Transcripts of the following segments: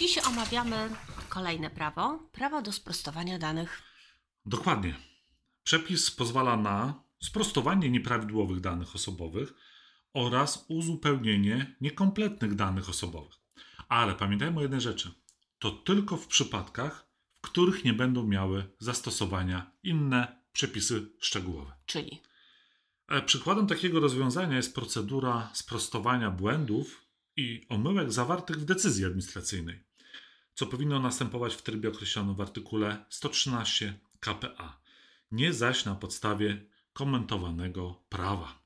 Dziś omawiamy kolejne prawo, prawo do sprostowania danych. Dokładnie. Przepis pozwala na sprostowanie nieprawidłowych danych osobowych oraz uzupełnienie niekompletnych danych osobowych. Ale pamiętajmy o jednej rzeczy. To tylko w przypadkach, w których nie będą miały zastosowania inne przepisy szczegółowe. Czyli? E, przykładem takiego rozwiązania jest procedura sprostowania błędów i omyłek zawartych w decyzji administracyjnej co powinno następować w trybie określonym w artykule 113 KPA, nie zaś na podstawie komentowanego prawa.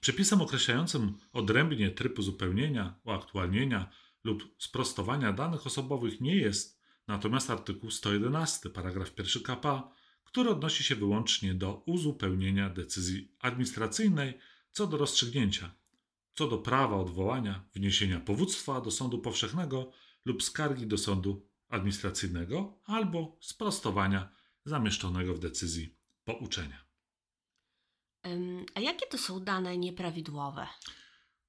Przepisem określającym odrębnie tryb uzupełnienia, uaktualnienia lub sprostowania danych osobowych nie jest natomiast artykuł 111 paragraf 1 KPA, który odnosi się wyłącznie do uzupełnienia decyzji administracyjnej co do rozstrzygnięcia, co do prawa odwołania, wniesienia powództwa do sądu powszechnego lub skargi do sądu administracyjnego albo sprostowania zamieszczonego w decyzji pouczenia. A jakie to są dane nieprawidłowe?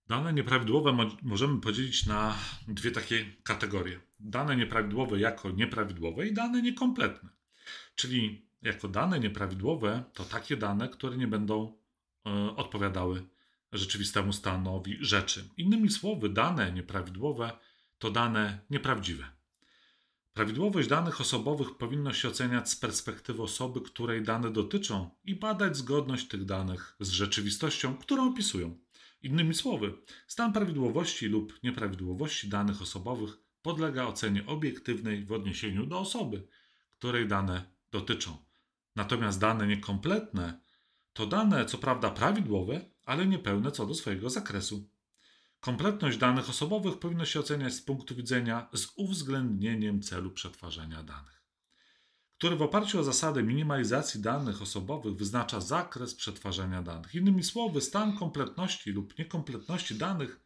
Dane nieprawidłowe możemy podzielić na dwie takie kategorie. Dane nieprawidłowe jako nieprawidłowe i dane niekompletne. Czyli jako dane nieprawidłowe to takie dane, które nie będą y, odpowiadały rzeczywistemu stanowi rzeczy. Innymi słowy, dane nieprawidłowe to dane nieprawdziwe. Prawidłowość danych osobowych powinno się oceniać z perspektywy osoby, której dane dotyczą i badać zgodność tych danych z rzeczywistością, którą opisują. Innymi słowy, stan prawidłowości lub nieprawidłowości danych osobowych podlega ocenie obiektywnej w odniesieniu do osoby, której dane dotyczą. Natomiast dane niekompletne to dane, co prawda prawidłowe, ale niepełne co do swojego zakresu. Kompletność danych osobowych powinno się oceniać z punktu widzenia z uwzględnieniem celu przetwarzania danych, który w oparciu o zasadę minimalizacji danych osobowych wyznacza zakres przetwarzania danych. Innymi słowy, stan kompletności lub niekompletności danych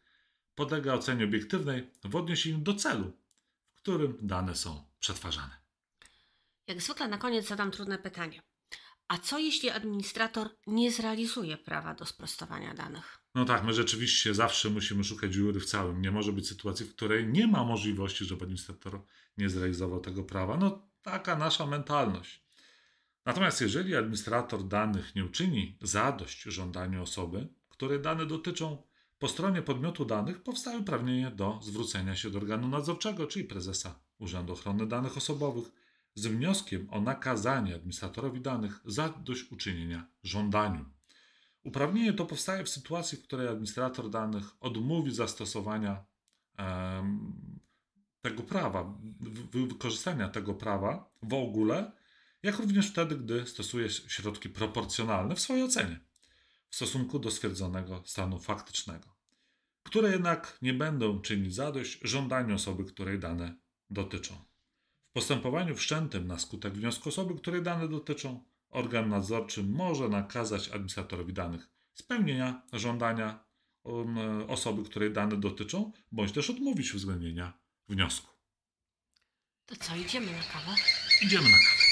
podlega ocenie obiektywnej w odniesieniu do celu, w którym dane są przetwarzane. Jak zwykle na koniec zadam trudne pytanie. A co jeśli administrator nie zrealizuje prawa do sprostowania danych? No tak, my rzeczywiście zawsze musimy szukać dziury w całym. Nie może być sytuacji, w której nie ma możliwości, żeby administrator nie zrealizował tego prawa. No taka nasza mentalność. Natomiast jeżeli administrator danych nie uczyni zadość żądaniu osoby, której dane dotyczą, po stronie podmiotu danych powstaje uprawnienie do zwrócenia się do organu nadzorczego, czyli prezesa Urzędu Ochrony Danych Osobowych z wnioskiem o nakazanie administratorowi danych zadośćuczynienia żądaniu. Uprawnienie to powstaje w sytuacji, w której administrator danych odmówi zastosowania um, tego prawa, wykorzystania tego prawa w ogóle, jak również wtedy, gdy stosuje środki proporcjonalne w swojej ocenie w stosunku do stwierdzonego stanu faktycznego, które jednak nie będą czynić zadość żądaniu osoby, której dane dotyczą postępowaniu wszczętym na skutek wniosku osoby, której dane dotyczą, organ nadzorczy może nakazać administratorowi danych spełnienia żądania um, osoby, której dane dotyczą, bądź też odmówić uwzględnienia wniosku. To co, idziemy na kawę? Idziemy na kawę.